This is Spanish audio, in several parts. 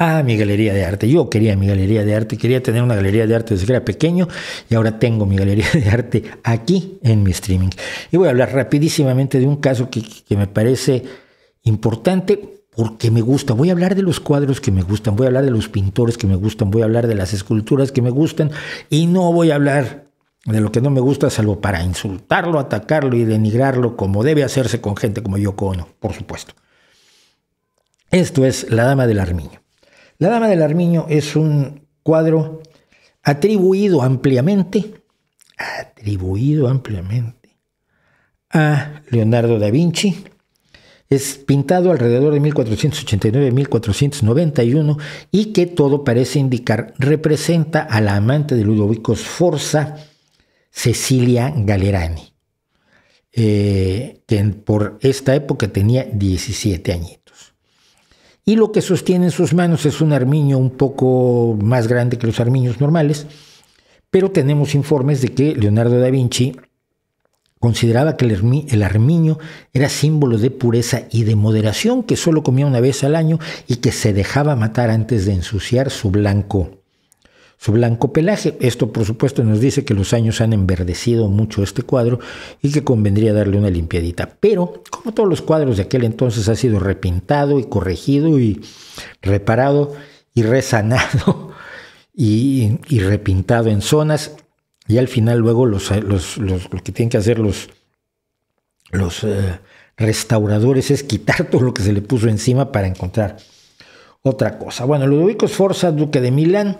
Ah, mi galería de arte. Yo quería mi galería de arte, quería tener una galería de arte desde que era pequeño y ahora tengo mi galería de arte aquí en mi streaming. Y voy a hablar rapidísimamente de un caso que, que me parece importante porque me gusta. Voy a hablar de los cuadros que me gustan, voy a hablar de los pintores que me gustan, voy a hablar de las esculturas que me gustan y no voy a hablar de lo que no me gusta salvo para insultarlo, atacarlo y denigrarlo como debe hacerse con gente como yo cono, por supuesto. Esto es La Dama del Armiño. La Dama del Armiño es un cuadro atribuido ampliamente, atribuido ampliamente a Leonardo da Vinci, es pintado alrededor de 1489-1491 y que todo parece indicar representa a la amante de Ludovico Sforza, Cecilia Galerani, eh, que por esta época tenía 17 añitos. Y lo que sostiene en sus manos es un armiño un poco más grande que los armiños normales, pero tenemos informes de que Leonardo da Vinci Consideraba que el, armiño era símbolo de pureza y de moderación, que solo comía una vez al año y que se dejaba matar antes de ensuciar su blanco, su blanco pelaje. Esto, por supuesto, nos dice que los años han enverdecido mucho este cuadro y que convendría darle una limpiadita. Pero, como todos los cuadros de aquel entonces, ha sido repintado y corregido y reparado y resanado y, y repintado en zonas. Y al final luego eh, los, lo que tienen que hacer los, los eh, restauradores es quitar todo lo que se le puso encima para encontrar otra cosa. Bueno, Ludovico Sforza, duque de Milán,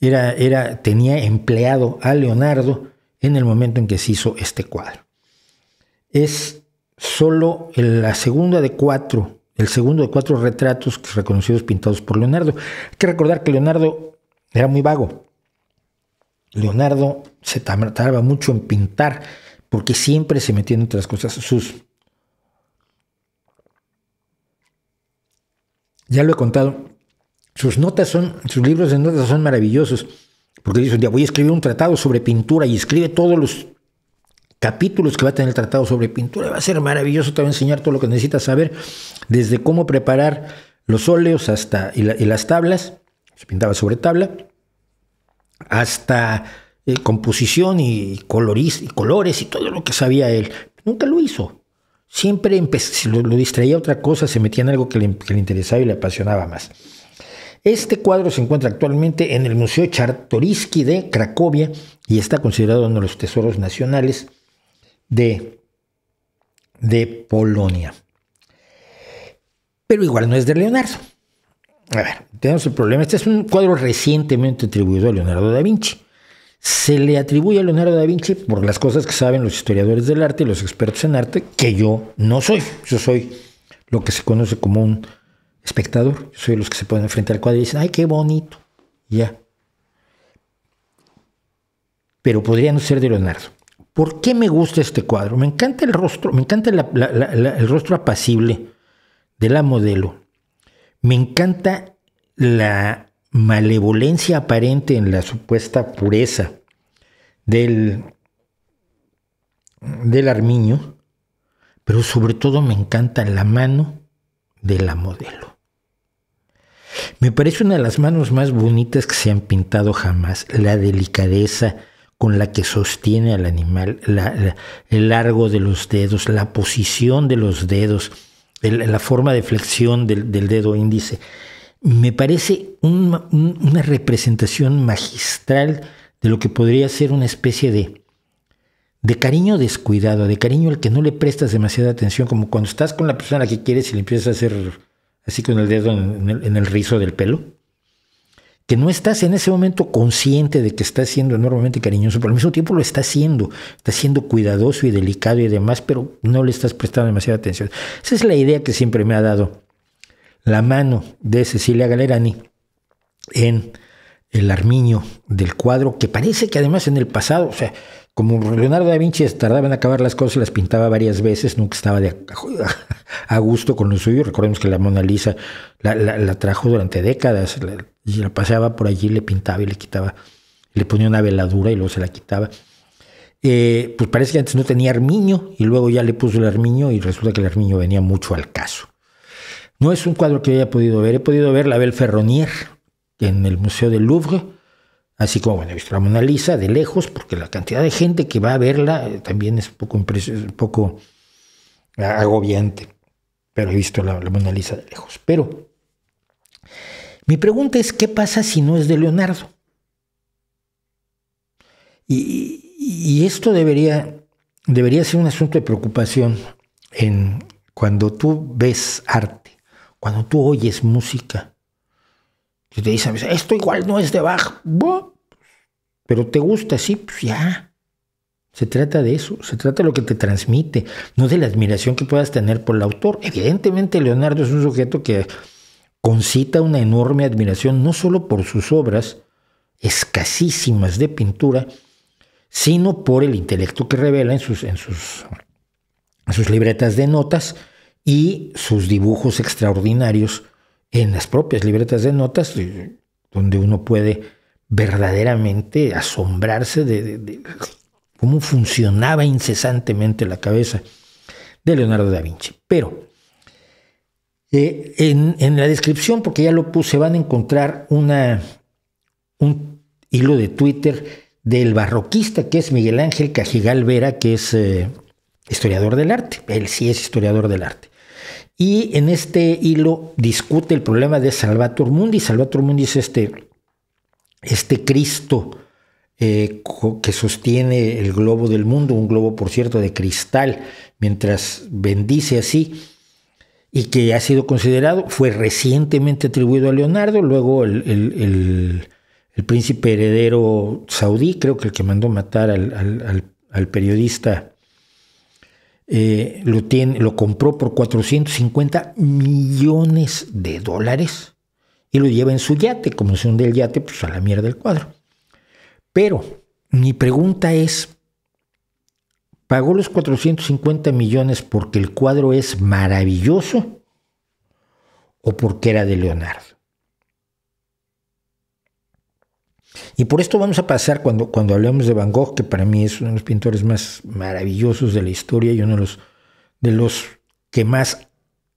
era, era, tenía empleado a Leonardo en el momento en que se hizo este cuadro. Es solo la segunda de cuatro, el segundo de cuatro retratos reconocidos pintados por Leonardo. Hay que recordar que Leonardo era muy vago. Leonardo se tardaba mucho en pintar porque siempre se metía en otras cosas. Sus. Ya lo he contado. Sus notas son, sus libros de notas son maravillosos. Porque dice un día, voy a escribir un tratado sobre pintura y escribe todos los capítulos que va a tener el tratado sobre pintura. Va a ser maravilloso, te va a enseñar todo lo que necesitas saber, desde cómo preparar los óleos hasta, y, las tablas, se pintaba sobre tabla, hasta eh, composición y, y colores y todo lo que sabía él. Nunca lo hizo. Siempre lo, distraía otra cosa, se metía en algo que le, interesaba y le apasionaba más. Este cuadro se encuentra actualmente en el Museo Czartoryski de Cracovia y está considerado uno de los tesoros nacionales de, de Polonia. Pero igual no es de Leonardo a ver, tenemos el problema. Este es un cuadro recientemente atribuido a Leonardo da Vinci. Se le atribuye a Leonardo da Vinci por las cosas que saben los historiadores del arte y los expertos en arte, que yo no soy. Yo soy lo que se conoce como un espectador. Yo soy los que se pueden enfrentar al cuadro y dicen, ay, qué bonito. Ya. Pero podría no ser de Leonardo. ¿Por qué me gusta este cuadro? Me encanta el rostro, me encanta el rostro apacible de la modelo me encanta la malevolencia aparente en la supuesta pureza del, del armiño, pero sobre todo me encanta la mano de la modelo. Me parece una de las manos más bonitas que se han pintado jamás, la delicadeza con la que sostiene al animal, el largo de los dedos, la posición de los dedos, la forma de flexión del, dedo índice. Me parece una representación magistral de lo que podría ser una especie de, de cariño descuidado, de cariño al que no le prestas demasiada atención, como cuando estás con la persona a la que quieres y le empiezas a hacer así con el dedo en el rizo del pelo que no estás en ese momento consciente de que estás siendo enormemente cariñoso, pero al mismo tiempo lo estás siendo, estás siendo cuidadoso y delicado y demás, pero no le estás prestando demasiada atención. Esa es la idea que siempre me ha dado la mano de Cecilia Galerani en el armiño del cuadro, que parece que además en el pasado, o sea, como Leonardo da Vinci tardaba en acabar las cosas, las pintaba varias veces, nunca estaba de a gusto con lo suyo. Recordemos que la Mona Lisa la, trajo durante décadas, y la paseaba por allí, le pintaba y le quitaba, le ponía una veladura y luego se la quitaba. Eh, pues parece que antes no tenía armiño y luego ya le puso el armiño y resulta que el armiño venía mucho al caso. No es un cuadro que haya podido ver, he podido ver la Belle Ferronier en el Museo del Louvre, así como bueno, he visto la Mona Lisa de lejos, porque la cantidad de gente que va a verla eh, también es un poco, un poco agobiante, pero he visto la, la Mona Lisa de lejos. Pero mi pregunta es, ¿qué pasa si no es de Leonardo? Y, esto debería, debería ser un asunto de preocupación en, cuando tú ves arte, cuando tú oyes música. Y te dicen, esto igual no es de Bach, pero te gusta, sí, pues ya. Se trata de eso, se trata de lo que te transmite, no de la admiración que puedas tener por el autor. Evidentemente Leonardo es un sujeto que concita una enorme admiración no solo por sus obras, escasísimas de pintura, sino por el intelecto que revela en sus, en sus, sus libretas de notas y sus dibujos extraordinarios en las propias libretas de notas, donde uno puede verdaderamente asombrarse de, de cómo funcionaba incesantemente la cabeza de Leonardo da Vinci. Pero eh, en, la descripción, porque ya lo puse, van a encontrar una, un hilo de Twitter del barroquista que es Miguel Ángel Cajigal Vera, que es eh, historiador del arte. Él sí es historiador del arte. Y en este hilo discute el problema de Salvator Mundi. Salvator Mundi es este, este Cristo eh, que sostiene el globo del mundo, un globo, por cierto, de cristal, mientras bendice así y que ha sido considerado, fue recientemente atribuido a Leonardo, luego el, príncipe heredero saudí, creo que el que mandó matar al, periodista, eh, lo, tiene, lo compró por 450 millones de dólares y lo lleva en su yate, como se hunde el yate, pues a la mierda el cuadro. Pero mi pregunta es, Pagó los 450 millones porque el cuadro es maravilloso o porque era de Leonardo. Y por esto vamos a pasar cuando, cuando hablemos de Van Gogh, que para mí es uno de los pintores más maravillosos de la historia y uno de los, de los que más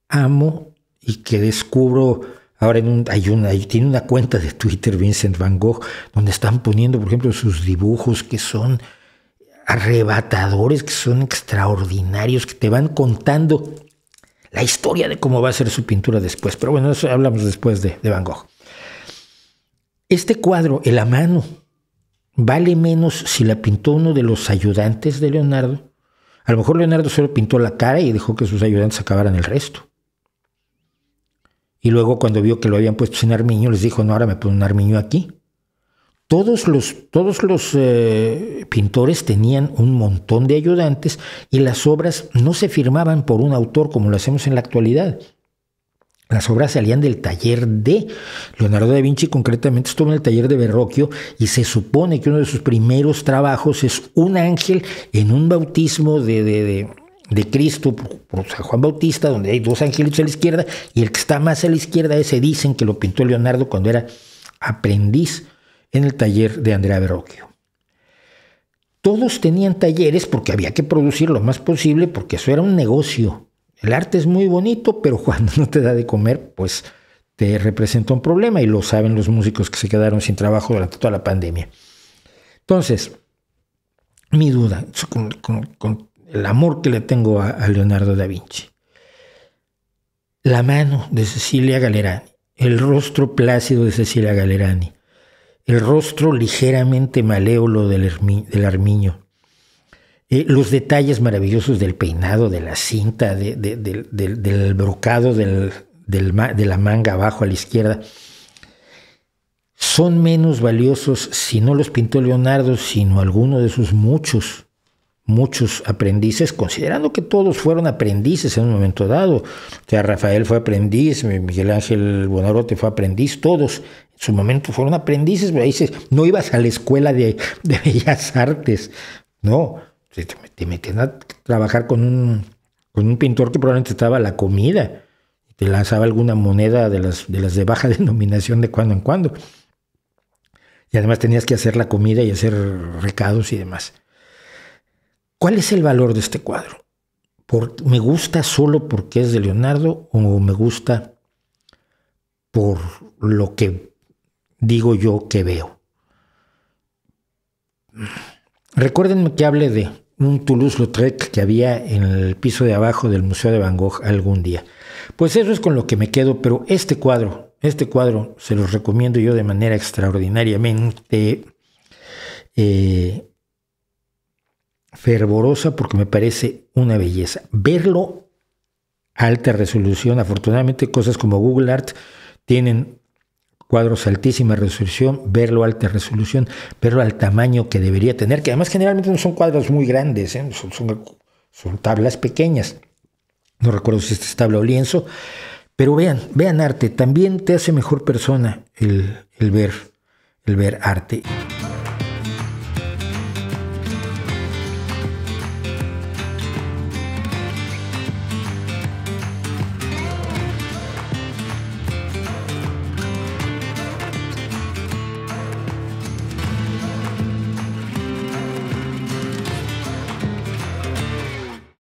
amo y que descubro Ahora en un, hay una, tiene una cuenta de Twitter Vincent Van Gogh donde están poniendo, por ejemplo, sus dibujos que son arrebatadores, que son extraordinarios, que te van contando la historia de cómo va a ser su pintura después. Pero bueno, eso hablamos después de, Van Gogh. Este cuadro, El Amano, vale menos si la pintó uno de los ayudantes de Leonardo. A lo mejor Leonardo solo pintó la cara y dejó que sus ayudantes acabaran el resto. Y luego cuando vio que lo habían puesto sin armiño, les dijo, no, ahora me pongo un armiño aquí todos los, todos los eh, pintores tenían un montón de ayudantes y las obras no se firmaban por un autor como lo hacemos en la actualidad. Las obras salían del taller de Leonardo da Vinci, concretamente estuvo en el taller de Verrocchio y se supone que uno de sus primeros trabajos es un ángel en un bautismo de, de, Cristo San Juan Bautista, donde hay dos ángeles a la izquierda y el que está más a la izquierda ese dicen que lo pintó Leonardo cuando era aprendiz en el taller de Andrea Verrocchio. Todos tenían talleres porque había que producir lo más posible, porque eso era un negocio. El arte es muy bonito, pero cuando no te da de comer, pues te representa un problema y lo saben los músicos que se quedaron sin trabajo durante toda la pandemia. Entonces, mi duda, con, el amor que le tengo a, a Leonardo da Vinci, la mano de Cecilia Galerani, el rostro plácido de Cecilia Galerani, el rostro ligeramente maleolo del, del armiño, eh, los detalles maravillosos del peinado, de la cinta, del, brocado de la manga abajo a la izquierda, son menos valiosos si no los pintó Leonardo, sino alguno de sus muchos muchos aprendices, considerando que todos fueron aprendices en un momento dado. O sea, Rafael fue aprendiz, Miguel Ángel Bonarote fue aprendiz, todos en su momento fueron aprendices, pero ahí no ibas a la escuela de, bellas artes, no, te, te a trabajar con un, con un pintor que probablemente estaba la comida, te lanzaba alguna moneda de las, de las de baja denominación de cuando en cuando. Y además tenías que hacer la comida y hacer recados y demás. ¿Cuál es el valor de este cuadro? ¿Por, ¿Me gusta solo porque es de Leonardo o me gusta por lo que digo yo que veo? Recuérdenme que hable de un Toulouse-Lautrec que había en el piso de abajo del Museo de Van Gogh algún día. Pues eso es con lo que me quedo, pero este cuadro, este cuadro se los recomiendo yo de manera extraordinariamente eh, fervorosa porque me parece una belleza. Verlo alta resolución, afortunadamente cosas como Google Art tienen cuadros altísima resolución, verlo alta resolución, verlo al tamaño que debería tener, que además generalmente no son cuadros muy grandes, ¿eh? son, tablas pequeñas. No recuerdo si esta es tabla o lienzo, pero vean, vean arte, también te hace mejor persona el ver, el ver arte.